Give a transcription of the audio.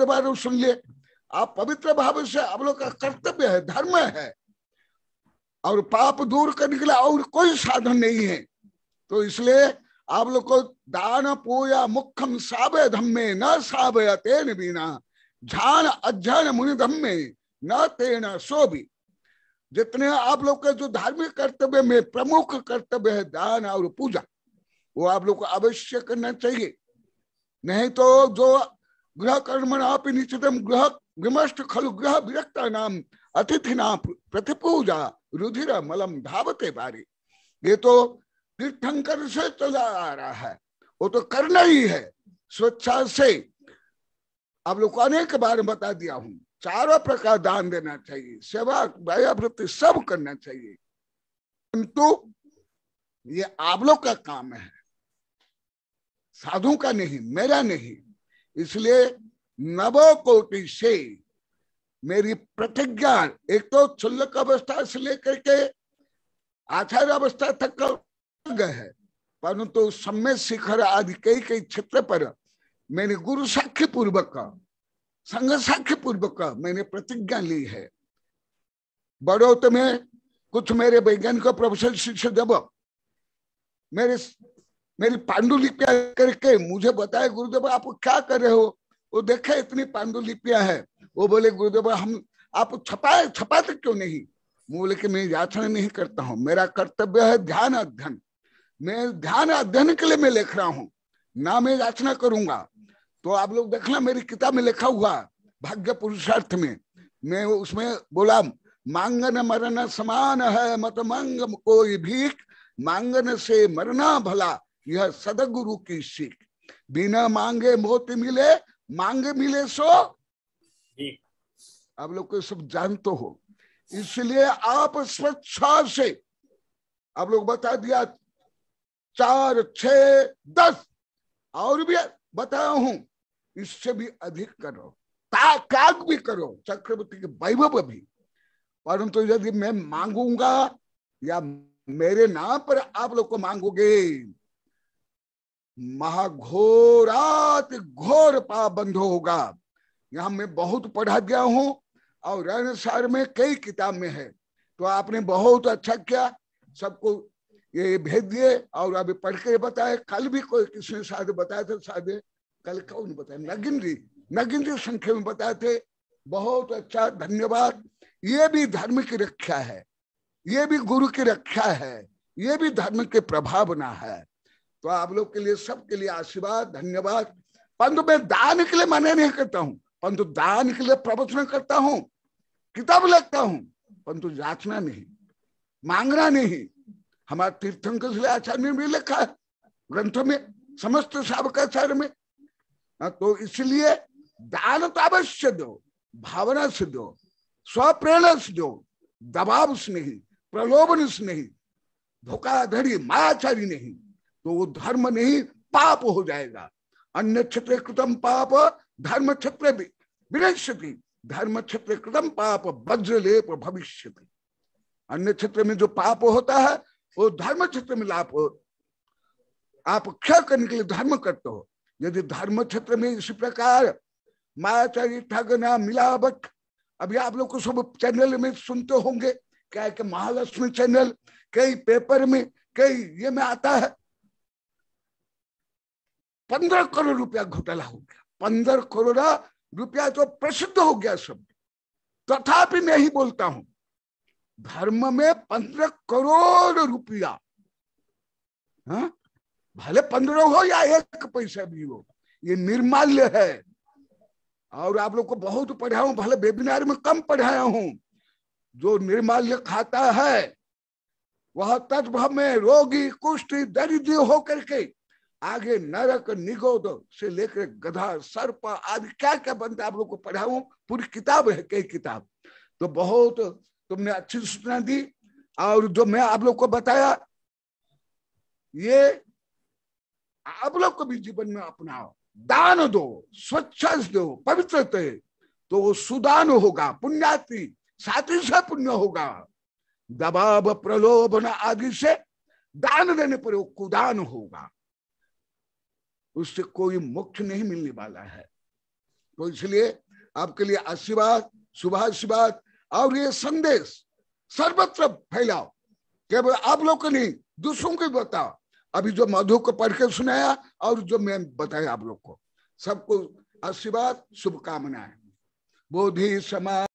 थोड़ी बार सुन लिए आप पवित्र भाव से आप लोग का कर्तव्य है धर्म है और पाप दूर करने के लिए और कोई साधन नहीं है तो इसलिए आप लोग को दान पोया मुखम सावय धम्मे न सावय तेन बिना झान अध्ययन मुनि धम्मे न तेन सो भी जितने आप लोग का जो धार्मिक कर्तव्य में प्रमुख कर्तव्य है दान और पूजा वो आप लोग को अवश्य करना चाहिए नहीं तो जो गृह कर्म निश्चितम गृह विमष्ट खलु गृह विरक्ता नाम अतिथि नाम प्रतिपूजा रुधिर मलम धावते बारी ये तो तीर्थंकर से चला आ रहा है वो तो करना ही है स्वेच्छा से आप लोग को अनेक बार बता दिया हूं चारों प्रकार दान देना चाहिए सेवा वृत्ति सब करना चाहिए किंतु ये आप लोग का काम है साधु का नहीं मेरा नहीं इसलिए नवो कोटि से मेरी प्रतिज्ञा एक तो क्षुल्लक अवस्था से लेकर के आचार्य अवस्था तक का है परंतु तो सम्य शिखर आदि कई कई क्षेत्र पर मैंने गुरु साख्य पूर्वक का संघ साख्य पूर्वक का मैंने प्रतिज्ञा ली है बड़ौत में कुछ मेरे वैज्ञानिक प्रोफेसर शिष्य जब मेरे मेरी पांडुलिपिया करके मुझे बताया गुरुदेव आप क्या कर रहे हो वो देखे इतनी पांडुलिपिया है वो बोले गुरुदेव हम आप छपाए छपाते क्यों नहीं बोले कि मैं याचना नहीं करता हूँ मेरा कर्तव्य है ध्यान अध्ययन मैं ध्यान अध्ययन के लिए मैं लिख रहा हूँ ना मैं याचना करूंगा तो आप लोग देखना मेरी किताब में लिखा हुआ भाग्य पुरुषार्थ में मैं उसमें बोला मांगन मरना समान है मत मांग कोई भी मांगन से मरना भला यह सदगुरु की सीख बिना मांगे मोती मिले मांगे मिले सो आप लोग को सब जानते हो इसलिए आप स्वेच्छा से आप लोग बता दिया चार छ दस और भी बताया हूं इससे भी अधिक करो ताकाग भी करो चक्रवर्ती के वैभव भी परंतु यदि मैं मांगूंगा या मेरे नाम पर आप लोग को मांगोगे महाघोरात घोर पाबंद होगा यहां मैं बहुत पढ़ा गया हूं और सार में कई किताब में है तो आपने बहुत अच्छा किया सबको ये भेज दिए और अभी पढ़ के बताए कल भी कोई किसने साधे बताए थे साधे कल कौन बताया नगिनरी नगिनरी संख्या में बताए थे बहुत अच्छा धन्यवाद ये भी धर्म की रक्षा है ये भी गुरु की रक्षा है ये भी धर्म के प्रभावना है तो आप लोग के लिए सबके लिए आशीर्वाद धन्यवाद परंतु मैं दान के लिए मना नहीं करता हूँ परंतु दान के लिए प्रवचन करता हूँ किताब लगता हूँ परंतु जांचना नहीं मांगना नहीं हमारे तीर्थंकर से आचार्य भी लिखा ग्रंथ में समस्त सावकाचार्य में हाँ, तो इसलिए दान तो अवश्य दो भावना से दो स्वप्रेरणा से दो दबाव से नहीं प्रलोभन से नहीं धोखाधड़ी मायाचारी नहीं तो वो धर्म नहीं पाप हो जाएगा अन्य क्षेत्र कृतम पाप धर्म क्षेत्र विनश्यति धर्म क्षेत्र कृतम पाप वज्रलेप भविष्य अन्य क्षेत्र में जो पाप होता है वो धर्म क्षेत्र में लाभ हो आप क्षय करने के लिए धर्म करते हो यदि धर्म क्षेत्र में इस प्रकार मायाचारी ठगना मिलावट अभी आप लोग को सब चैनल में सुनते होंगे क्या है कि महालक्ष्मी चैनल कई पेपर में कई ये में आता है पंद्रह करोड़ रुपया घोटाला हो गया पंद्रह करोड़ रुपया तो प्रसिद्ध हो गया सब तथापि मैं ही बोलता हूं धर्म में पंद्रह करोड़ रुपया हाँ? भले पंद्रह हो या एक पैसा भी हो ये निर्माल्य है और आप लोग को बहुत पढ़ाया हूं भले वेबिनार में कम पढ़ाया हूं जो निर्माल्य खाता है वह तत्व में रोगी कुष्ठ दरिद्र होकर के आगे नरक निगोद से लेकर गधा सर्प आदि क्या क्या बनता है आप लोग को पढ़ाऊ पूरी किताब है कई किताब तो बहुत तुमने अच्छी सूचना दी और जो मैं आप लोग को बताया ये आप लोग को भी जीवन में अपनाओ दान दो स्वच्छ दो पवित्र तो वो सुदान होगा पुण्याति ही साथ पुण्य होगा दबाव प्रलोभन आदि से दान देने पर वो कुदान होगा उससे कोई मुक्ति नहीं मिलने वाला है तो इसलिए आपके लिए आशीर्वाद शुभाशीर्वाद और ये संदेश सर्वत्र फैलाओ केवल आप लोग को नहीं दूसरों को बताओ अभी जो मधु को पढ़ के सुनाया और जो मैं बताया आप लोग को सबको आशीर्वाद शुभकामनाएं बोधि समाज